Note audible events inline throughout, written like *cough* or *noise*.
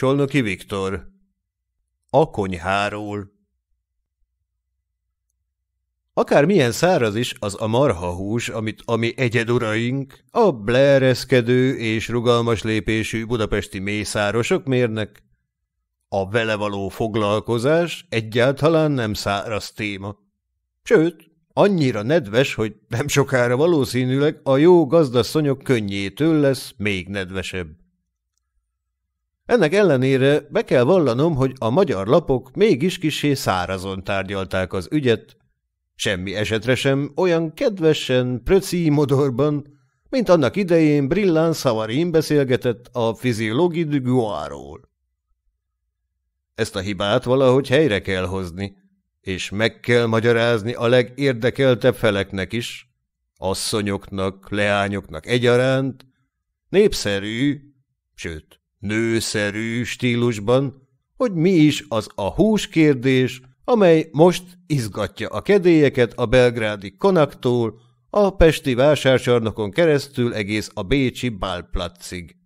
Csolnoki Viktor. A konyháról. Akármilyen száraz is az a marhahús, amit a mi egyeduraink, a blereszkedő és rugalmas lépésű budapesti mészárosok mérnek, a vele való foglalkozás egyáltalán nem száraz téma. Sőt, annyira nedves, hogy nem sokára valószínűleg a jó gazdaszonyok könnyétől lesz még nedvesebb. Ennek ellenére be kell vallanom, hogy a magyar lapok mégis kisé szárazon tárgyalták az ügyet, semmi esetre sem olyan kedvesen, pröci modorban, mint annak idején Brillán Szavarin beszélgetett a Fiziologi du Guarról. Ezt a hibát valahogy helyre kell hozni, és meg kell magyarázni a legérdekeltebb feleknek is, asszonyoknak, leányoknak egyaránt, népszerű, sőt, nőszerű stílusban, hogy mi is az a húskérdés, amely most izgatja a kedélyeket a belgrádi konaktól, a pesti vásárcsarnokon keresztül egész a bécsi bálplatzig.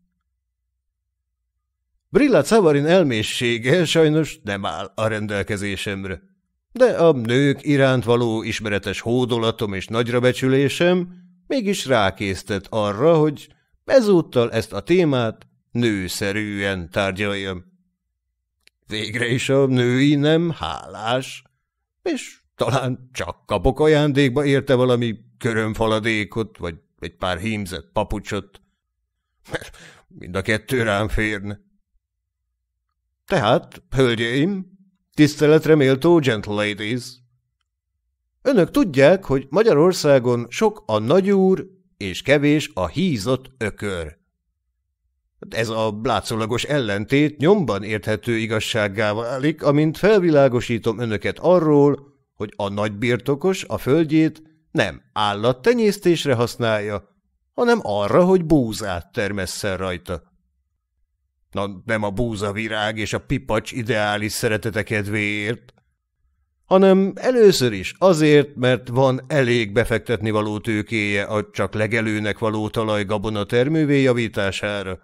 Brilla Cavarin elmészsége sajnos nem áll a rendelkezésemre, de a nők iránt való ismeretes hódolatom és nagyrabecsülésem mégis rákésztett arra, hogy ezúttal ezt a témát nőszerűen tárgyaljam. Végre is a női nem hálás, és talán csak kapok ajándékba érte valami körömfaladékot, vagy egy pár hímzett papucsot, mert mind a kettő rám férne. Tehát, hölgyeim, tiszteletre méltó gentle ladies, önök tudják, hogy Magyarországon sok a nagyúr és kevés a hízott ökör. Ez a látszólagos ellentét nyomban érthető igazsággá válik, amint felvilágosítom önöket arról, hogy a nagybirtokos a földjét nem állattenyésztésre használja, hanem arra, hogy búzát termesszen rajta. Na, nem a búzavirág és a pipacs ideális szeretete kedvéért, hanem először is azért, mert van elég befektetni való tőkéje a csak legelőnek való talaj gabona termővé javítására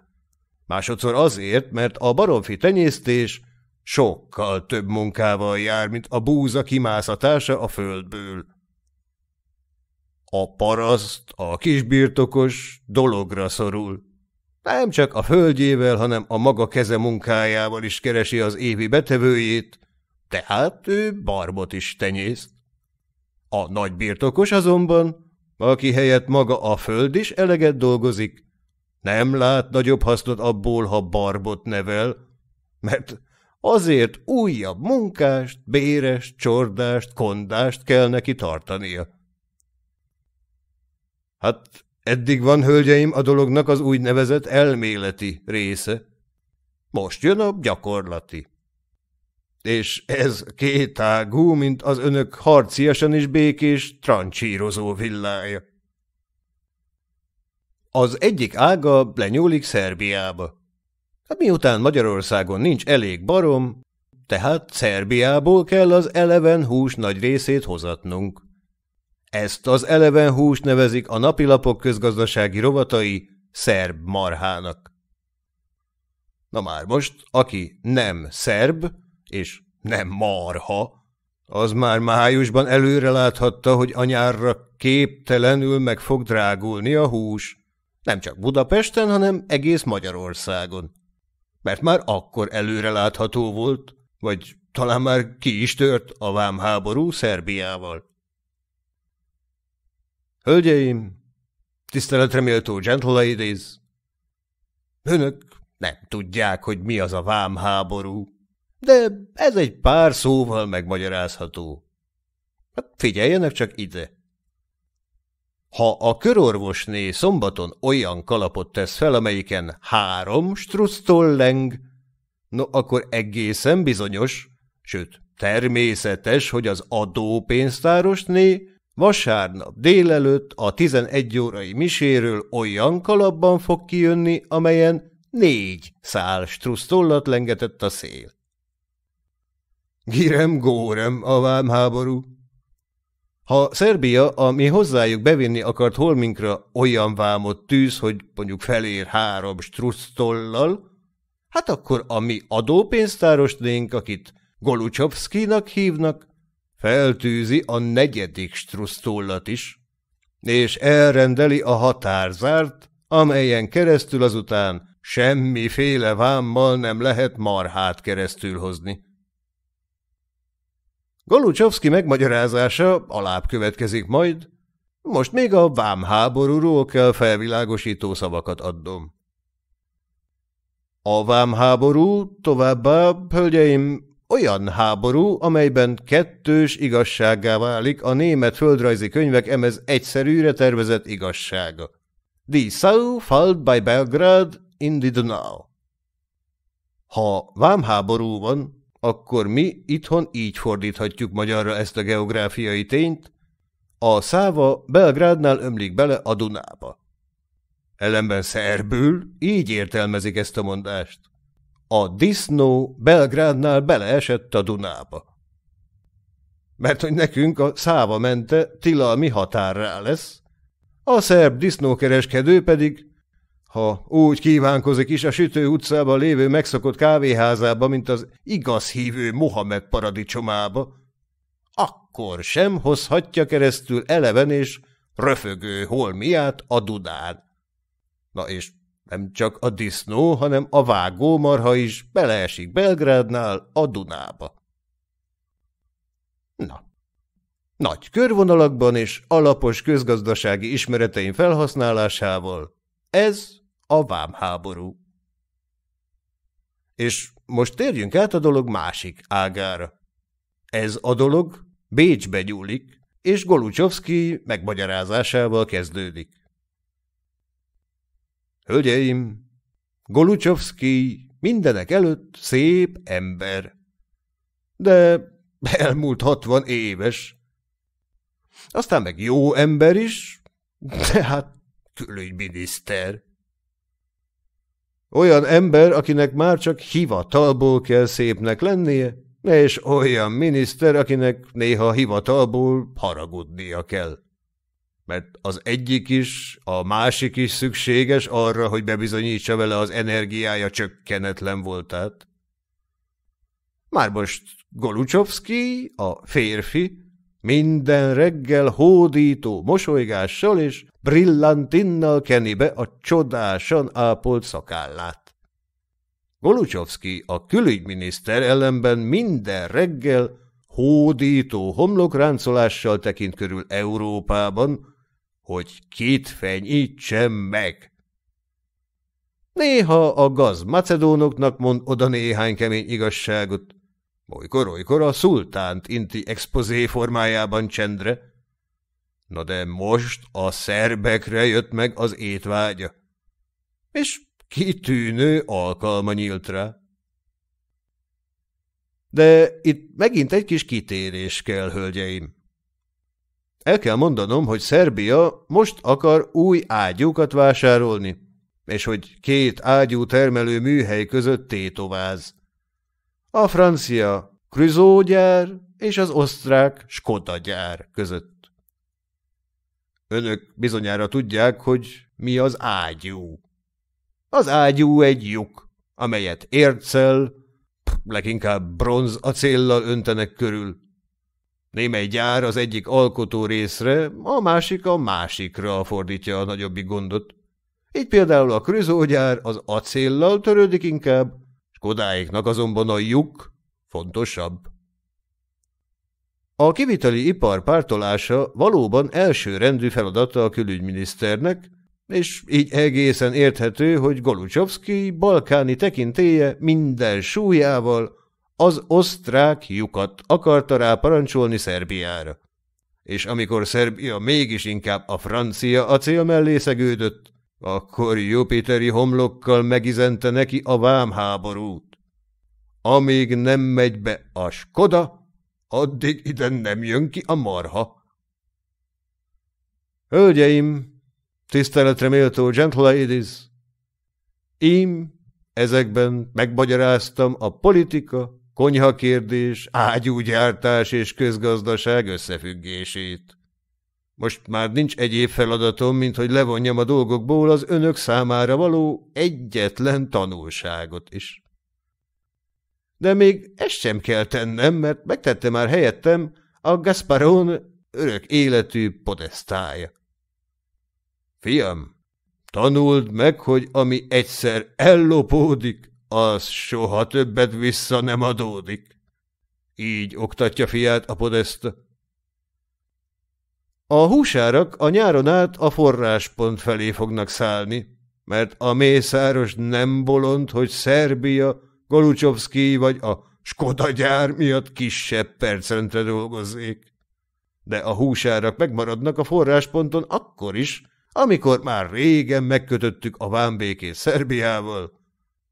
másodszor azért, mert a baromfi tenyésztés sokkal több munkával jár, mint a búza kimászatása a földből. A paraszt, a kisbirtokos dologra szorul. Nem csak a földjével, hanem a maga keze munkájával is keresi az évi betevőjét, tehát ő barbot is tenyészt. A nagybirtokos azonban, aki helyett maga a föld is eleget dolgozik, nem lát nagyobb hasznot abból, ha barbot nevel, mert azért újabb munkást, béres, csordást, kondást kell neki tartania. Hát eddig van, hölgyeim, a dolognak az úgynevezett elméleti része. Most jön a gyakorlati. És ez kétágú, mint az önök harciasan is békés, trancsírozó villája. Az egyik ága lenyúlik Szerbiába. Hát miután Magyarországon nincs elég barom, tehát Szerbiából kell az eleven hús nagy részét hozatnunk. Ezt az eleven hús nevezik a napilapok közgazdasági rovatai szerb marhának. Na már most, aki nem szerb és nem marha, az már májusban előre láthatta, hogy anyárra képtelenül meg fog drágulni a hús. Nem csak Budapesten, hanem egész Magyarországon. Mert már akkor előrelátható volt, vagy talán már ki is tört a vámháború Szerbiával. Hölgyeim, tiszteletre méltó gentle ladies. önök nem tudják, hogy mi az a vámháború, de ez egy pár szóval megmagyarázható. Hát figyeljenek csak ide! Ha a körorvosné szombaton olyan kalapot tesz fel, amelyiken három strusztól leng, no akkor egészen bizonyos, sőt természetes, hogy az adópénztárosné vasárnap délelőtt a 11 órai miséről olyan kalapban fog kijönni, amelyen négy szál strusztollat lengetett a szél. Girem-górem a vámháború! Ha Szerbia, ami hozzájuk bevinni akart Holminkra olyan vámot tűz, hogy mondjuk felér három strusztollal, hát akkor a mi adópénztárosnénk, akit Golucsovszkinak hívnak, feltűzi a negyedik strusztollat is, és elrendeli a határzárt, amelyen keresztül azután semmiféle vámmal nem lehet marhát keresztül hozni. Galucsovszki megmagyarázása alább következik majd. Most még a vámháborúról kell felvilágosító szavakat adnom. A vámháború továbbá, hölgyeim, olyan háború, amelyben kettős igazsággá válik a német földrajzi könyvek emez egyszerűre tervezett igazsága. Die Sau falt by Belgrad in the Donau. Ha vámháború van, akkor mi itthon így fordíthatjuk magyarra ezt a geográfiai tényt, a száva Belgrádnál ömlik bele a Dunába. Ellenben szerbül így értelmezik ezt a mondást. A disznó Belgrádnál beleesett a Dunába. Mert hogy nekünk a száva mente tilalmi határrá lesz, a szerb disznókereskedő pedig ha úgy kívánkozik is a sütő utcában lévő megszokott kávéházába, mint az igaz hívő Mohamed paradicsomába, akkor sem hozhatja keresztül eleven és röfögő holmiát a Dudán. Na és nem csak a disznó, hanem a vágómarha is beleesik Belgrádnál a Dunába. Na. Nagy körvonalakban és alapos közgazdasági ismereteim felhasználásával ez a vámháború. És most térjünk át a dolog másik ágára. Ez a dolog Bécsbe gyúlik, és Golucsovszki megmagyarázásával kezdődik. Hölgyeim, Golucsovszki mindenek előtt szép ember, de elmúlt hatvan éves. Aztán meg jó ember is, de hát külügyminiszter. Olyan ember, akinek már csak hivatalból kell szépnek lennie, és olyan miniszter, akinek néha hivatalból haragudnia kell. Mert az egyik is, a másik is szükséges arra, hogy bebizonyítsa vele az energiája csökkenetlen voltát. Már most Golucsovszki, a férfi, minden reggel hódító mosolygással és brillantinnal keni be a csodásan ápolt szakállát. Golucsovszki, a külügyminiszter ellenben minden reggel hódító homlokráncolással tekint körül Európában, hogy kit fenyítsen meg. Néha a gaz macedónoknak mond oda néhány kemény igazságot, Olykor-olykor a szultánt inti expozé formájában csendre. Na de most a szerbekre jött meg az étvágya. És kitűnő alkalma nyílt rá. De itt megint egy kis kitérés kell, hölgyeim. El kell mondanom, hogy Szerbia most akar új ágyúkat vásárolni, és hogy két ágyú termelő műhely között tétováz a francia Crusoe gyár és az osztrák Skoda gyár között. Önök bizonyára tudják, hogy mi az ágyú. Az ágyú egy lyuk, amelyet ércel, leginkább bronz acéllal öntenek körül. Némely gyár az egyik alkotó részre, a másik a másikra fordítja a nagyobbik gondot. Így például a krüzógyár az acéllal törődik inkább, Kodáiknak azonban a lyuk fontosabb. A kiviteli ipar pártolása valóban elsőrendű feladata a külügyminiszternek, és így egészen érthető, hogy Golucsovszki balkáni tekintéje minden súlyával az osztrák lyukat akarta rá parancsolni Szerbiára. És amikor Szerbia mégis inkább a francia acél mellé szegődött, akkor Jupiteri homlokkal megizente neki a vámháborút. Amíg nem megy be a Skoda, addig ide nem jön ki a marha. Hölgyeim, tiszteletre méltó gentle ladies, én ezekben megmagyaráztam a politika, konyhakérdés, ágyúgyártás és közgazdaság összefüggését. Most már nincs egyéb feladatom, mint hogy levonjam a dolgokból az önök számára való egyetlen tanulságot is. De még ezt sem kell tennem, mert megtette már helyettem a Gasparon örök életű podesztája. Fiam, tanuld meg, hogy ami egyszer ellopódik, az soha többet vissza nem adódik. Így oktatja fiát a podeszta. A húsárak a nyáron át a forráspont felé fognak szállni, mert a mészáros nem bolond, hogy Szerbia, Golucsovszki vagy a Skoda gyár miatt kisebb percentre dolgozzék. De a húsárak megmaradnak a forrásponton akkor is, amikor már régen megkötöttük a vámbékét Szerbiával,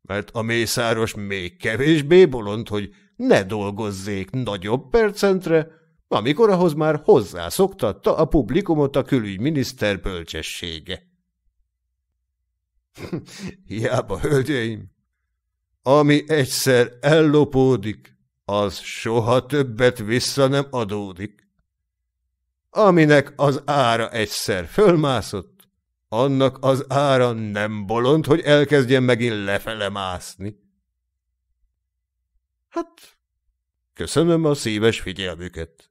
mert a mészáros még kevésbé bolond, hogy ne dolgozzék nagyobb percentre, amikor ahhoz már hozzászoktatta a publikumot a külügyminiszter bölcsessége. *laughs* Hiába, hölgyeim! Ami egyszer ellopódik, az soha többet vissza nem adódik. Aminek az ára egyszer fölmászott, annak az ára nem bolond, hogy elkezdjen megint lefele mászni. Hát, köszönöm a szíves figyelmüket.